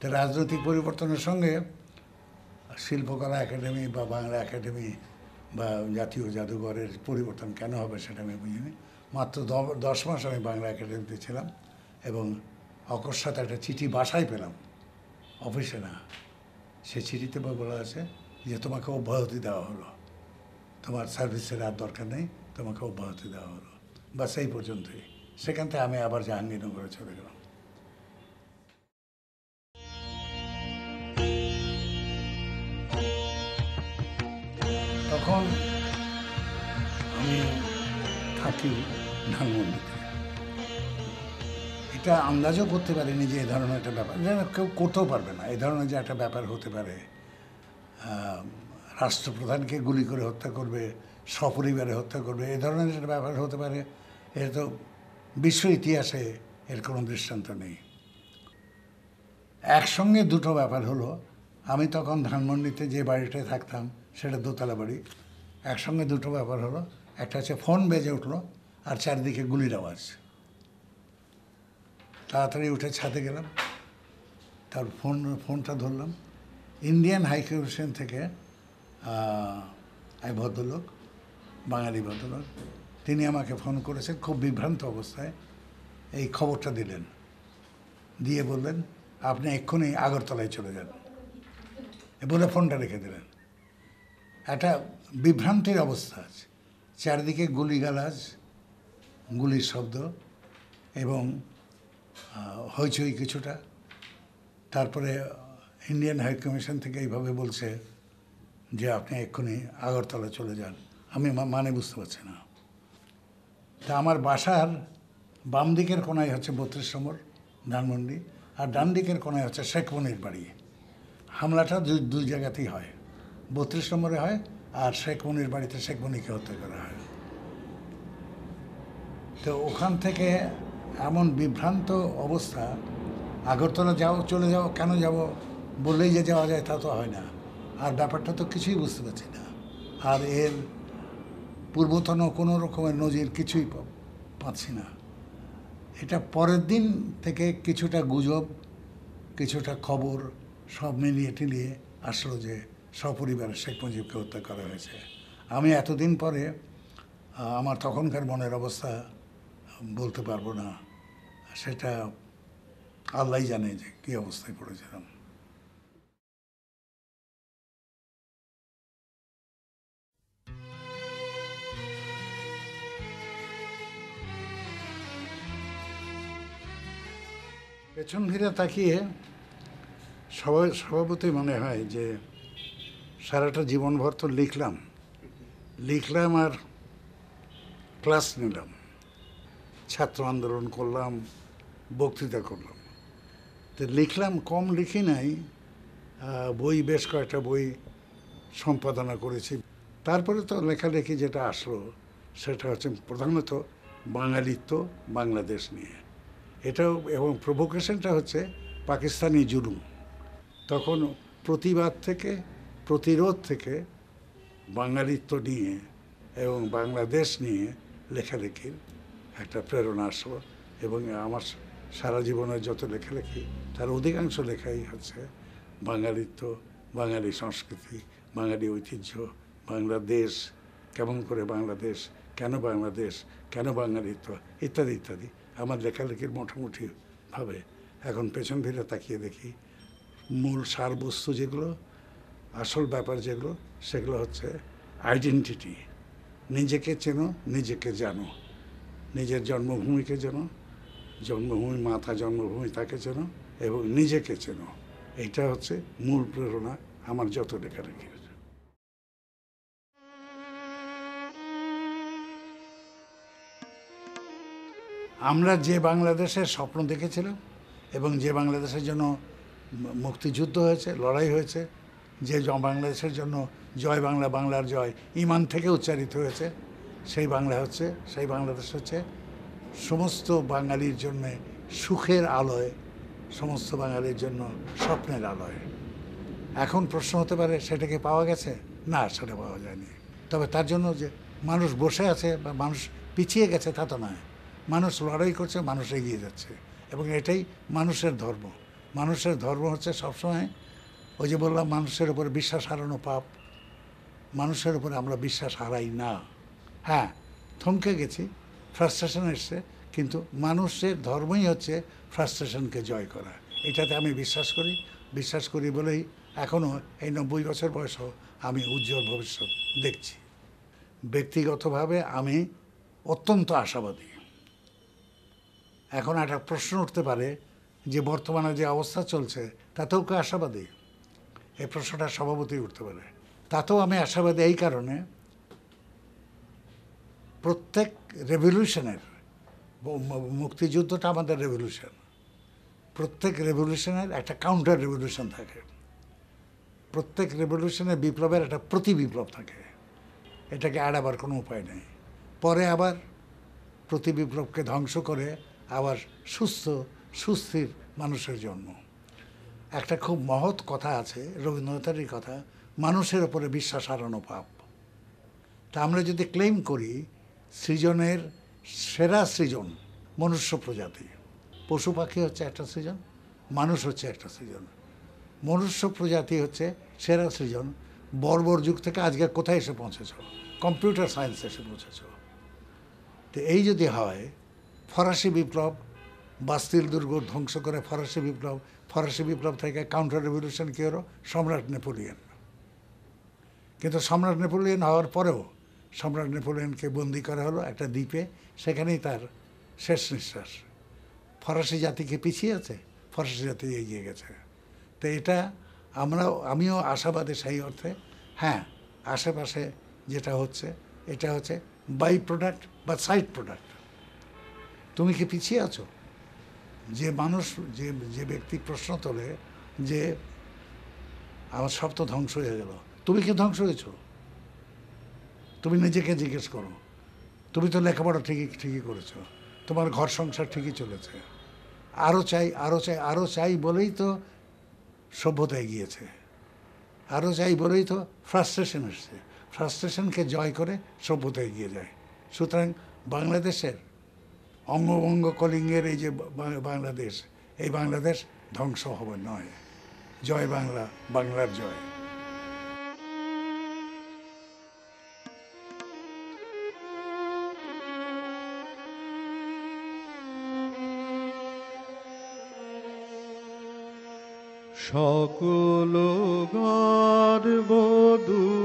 তো রাজনৈতিক পরিবর্তনের সঙ্গে শিল্পকলা একাডেমি বা বাংলা একাডেমি বা জাতীয় জাদুঘরের পরিবর্তন কেন হবে সেটা আমি বুঝিনি মাত্র দশ মাস আমি বাংলা একাডেমিতে ছিলাম এবং অকস্মাৎ একটা চিঠি বাসায় পেলাম অফিসে না সে চিঠিতে বলা আছে যে তোমাকে অব্যাহতি দেওয়া হলো তোমার সার্ভিসের আর দরকার নেই তোমাকে অব্যাহতি দেওয়া হলো বা সেই পর্যন্তই সেখান থেকে আমি আবার জাহাঙ্গীরনগরে চলে গেলাম তখন আমি থাকি ধানমন্ডিতে এটা আন্দাজও করতে পারিনি যে এ ধরনের একটা ব্যাপার কেউ করতেও পারবে না এ ধরনের যে একটা ব্যাপার হতে পারে রাষ্ট্রপ্রধানকে গুলি করে হত্যা করবে সপরিবারে হত্যা করবে এ ধরনের একটা ব্যাপার হতে পারে এটা তো বিশ্ব ইতিহাসে এর কোনো দৃষ্টান্ত নেই একসঙ্গে দুটো ব্যাপার হলো আমি তখন ধানমন্ডিতে যে বাড়িটায় থাকতাম সেটা দোতলা বাড়ি একসঙ্গে দুটো ব্যাপার হলো একটা হচ্ছে ফোন বেজে উঠলো আর চারিদিকে গুলির আওয়াজ তাড়াতাড়ি উঠে ছাদে গেলাম তার ফোন ফোনটা ধরলাম ইন্ডিয়ান হাইকমিশন থেকে এক ভদ্রলোক বাঙালি ভদ্রলোক তিনি আমাকে ফোন করেছেন খুব বিভ্রান্ত অবস্থায় এই খবরটা দিলেন দিয়ে বললেন আপনি এক্ষুনি আগরতলায় চলে যান বলে ফোনটা রেখে দিলেন একটা বিভ্রান্তির অবস্থা আছে চারিদিকে গুলিগালাজ গুলির শব্দ এবং হইচই কিছুটা তারপরে ইন্ডিয়ান হাই কমিশন থেকে এইভাবে বলছে যে আপনি এক্ষুনি আগরতলা চলে যান আমি মানে বুঝতে পারছি না তা আমার বাসার বাম দিকের কোনায় হচ্ছে বত্রিশ নম্বর ধানমন্ডি আর ডান দিকের কোনায় হচ্ছে শেখ মনির বাড়ি হামলাটা দুই দুই জায়গাতেই হয় বত্রিশ নম্বরে হয় আর শেখ মনির বাড়িতে শেখ মনিকে হত্যা করা হয় তো ওখান থেকে এমন বিভ্রান্ত অবস্থা আগরতলা যাও চলে যাও কেন যাব বললেই যে যাওয়া যায় তা তো হয় না আর ব্যাপারটা তো কিছুই বুঝতে পারছি না আর এর পূর্বতন কোনো রকমের নজির কিছুই পাচ্ছি না এটা পরের দিন থেকে কিছুটা গুজব কিছুটা খবর সব মিলিয়ে টিলিয়ে আসলো যে সপরিবারে শেখ মুজিবকে হত্যা করা হয়েছে আমি এতদিন পরে আমার তখনকার মনের অবস্থা বলতে পারবো না সেটা আল্লাহ জানে যে কী অবস্থায় পড়েছিলাম পেছন ফিরে তাকিয়ে সবাই মনে হয় যে সারাটা জীবনভর তো লিখলাম লিখলাম আর ক্লাস নিলাম ছাত্র আন্দোলন করলাম বক্তৃতা করলাম তো লিখলাম কম লিখি নাই বই বেশ কয়েকটা বই সম্পাদনা করেছি তারপরে তো লেখালেখি যেটা আসলো সেটা হচ্ছে প্রধানত বাঙালিত্ব বাংলাদেশ নিয়ে এটাও এবং প্রভোকেশনটা হচ্ছে পাকিস্তানি জুলুম তখন প্রতিবাদ থেকে প্রতিরোধ থেকে বাঙালিত্ব নিয়ে এবং বাংলাদেশ নিয়ে লেখালেখির একটা প্রেরণা আসলো এবং আমার সারা জীবনের যত লেখালেখি তার অধিকাংশ লেখাই হচ্ছে বাঙালিত্ব বাঙালি সংস্কৃতি বাঙালি ঐতিহ্য বাংলাদেশ কেমন করে বাংলাদেশ কেন বাংলাদেশ কেন বাঙালিত্ব ইত্যাদি ইত্যাদি আমার লেখালেখির মোটামুটিভাবে এখন পেছন ফিরে তাকিয়ে দেখি মূল সারবস্তু যেগুলো আসল ব্যাপার যেগুলো সেগুলো হচ্ছে আইডেন্টিটি নিজেকে চেনো নিজেকে জানো নিজের জন্মভূমিকে চেনো জন্মভূমি মাথা জন্মভূমি তাকে চেনো এবং নিজেকে চেনো এইটা হচ্ছে মূল প্রেরণা আমার যত লেখালেখি আমরা যে বাংলাদেশের স্বপ্ন দেখেছিলাম এবং যে বাংলাদেশের জন্য মুক্তিযুদ্ধ হয়েছে লড়াই হয়েছে যে বাংলাদেশের জন্য জয় বাংলা বাংলার জয় ইমান থেকে উচ্চারিত হয়েছে সেই বাংলা হচ্ছে সেই বাংলাদেশ হচ্ছে সমস্ত বাঙালির জন্যে সুখের আলোয় সমস্ত বাঙালির জন্য স্বপ্নের আলোয় এখন প্রশ্ন হতে পারে সেটাকে পাওয়া গেছে না সেটা পাওয়া যায়নি তবে তার জন্য যে মানুষ বসে আছে বা মানুষ পিছিয়ে গেছে তা তো নয় মানুষ লড়াই করছে মানুষ এগিয়ে যাচ্ছে এবং এটাই মানুষের ধর্ম মানুষের ধর্ম হচ্ছে সবসময় ওই যে বললাম মানুষের উপর বিশ্বাস হারানো পাপ মানুষের উপরে আমরা বিশ্বাস হারাই না হ্যাঁ থমকে গেছি ফ্রাস্ট্রেশন এসছে কিন্তু মানুষের ধর্মই হচ্ছে ফ্রাস্ট্রেশনকে জয় করা এটাতে আমি বিশ্বাস করি বিশ্বাস করি বলেই এখনও এই নব্বই বছর বয়সেও আমি উজ্জ্বল ভবিষ্যৎ দেখছি ব্যক্তিগতভাবে আমি অত্যন্ত আশাবাদী এখন একটা প্রশ্ন উঠতে পারে যে বর্তমানে যে অবস্থা চলছে তাতেও কি আশাবাদী এই প্রশ্নটা সভাপতি উঠতে পারে তাতেও আমি আশাবাদী এই কারণে প্রত্যেক রেভলিউশনের মুক্তিযুদ্ধটা আমাদের রেভলিউশন প্রত্যেক রেভলিউশনের একটা কাউন্টার রেভলিউশন থাকে প্রত্যেক রেভলিউশনের বিপ্লবের একটা প্রতি বিপ্লব থাকে এটাকে আড়াবার কোনো উপায় নেই পরে আবার প্রতি বিপ্লবকে ধ্বংস করে আবার সুস্থ সুস্থির মানুষের জন্ম একটা খুব মহৎ কথা আছে রবীন্দ্রনাথেরই কথা মানুষের ওপরে বিশ্বাস হারানো পাপ তা আমরা যদি ক্লেম করি সৃজনের সেরা সৃজন মনুষ্য প্রজাতি পশু পাখি হচ্ছে একটা সৃজন মানুষ হচ্ছে একটা সৃজন মনুষ্য প্রজাতি হচ্ছে সেরা সৃজন বর্বর যুগ থেকে আজকে কোথায় এসে পৌঁছেছ কম্পিউটার সায়েন্স এসে পৌঁছেছ তো এই যদি হয় ফরাসি বিপ্লব বাস্তিল দুর্গ ধ্বংস করে ফরাসি বিপ্লব ফরাসি বিপ্লব থেকে কাউন্টার রেভলিউশন কী হলো সম্রাট নেপোলিয়ান কিন্তু সম্রাট নেপোলিয়ান হওয়ার পরেও সম্রাট নেপোলিয়ানকে বন্দি করা হলো একটা দ্বীপে সেখানেই তার শেষ নিঃশ্বাস ফরাসি জাতিকে পিছিয়ে আছে ফরাসি জাতি এগিয়ে গেছে তো এটা আমরা আমিও আশাবাদী সেই অর্থে হ্যাঁ আশেপাশে যেটা হচ্ছে এটা হচ্ছে বাই প্রোডাক্ট বা সাইড প্রোডাক্ট তুমি কি পিছিয়ে আছো যে মানুষ যে যে ব্যক্তি প্রশ্ন তোলে যে আমার সব তো ধ্বংস হয়ে গেল তুমি কি ধ্বংস হয়েছ তুমি নিজেকে জিজ্ঞেস করো তুমি তো লেখাপড়া ঠিকই ঠিকই করেছো তোমার ঘর সংসার ঠিকই চলেছে আরও চাই আরও চাই আরও চাই বলেই তো সভ্যতা এগিয়েছে আরও চাই বলেই তো ফ্রাস্ট্রেশন এসছে ফ্রাস্ট্রেশনকে জয় করে সভ্যতা এগিয়ে যায় সুতরাং বাংলাদেশের অঙ্গভঙ্গ কলিঙ্গের এই যে বাংলাদেশ এই বাংলাদেশ ধ্বংস হবে নয় জয় বাংলা বাংলার জয় সকল গর্ব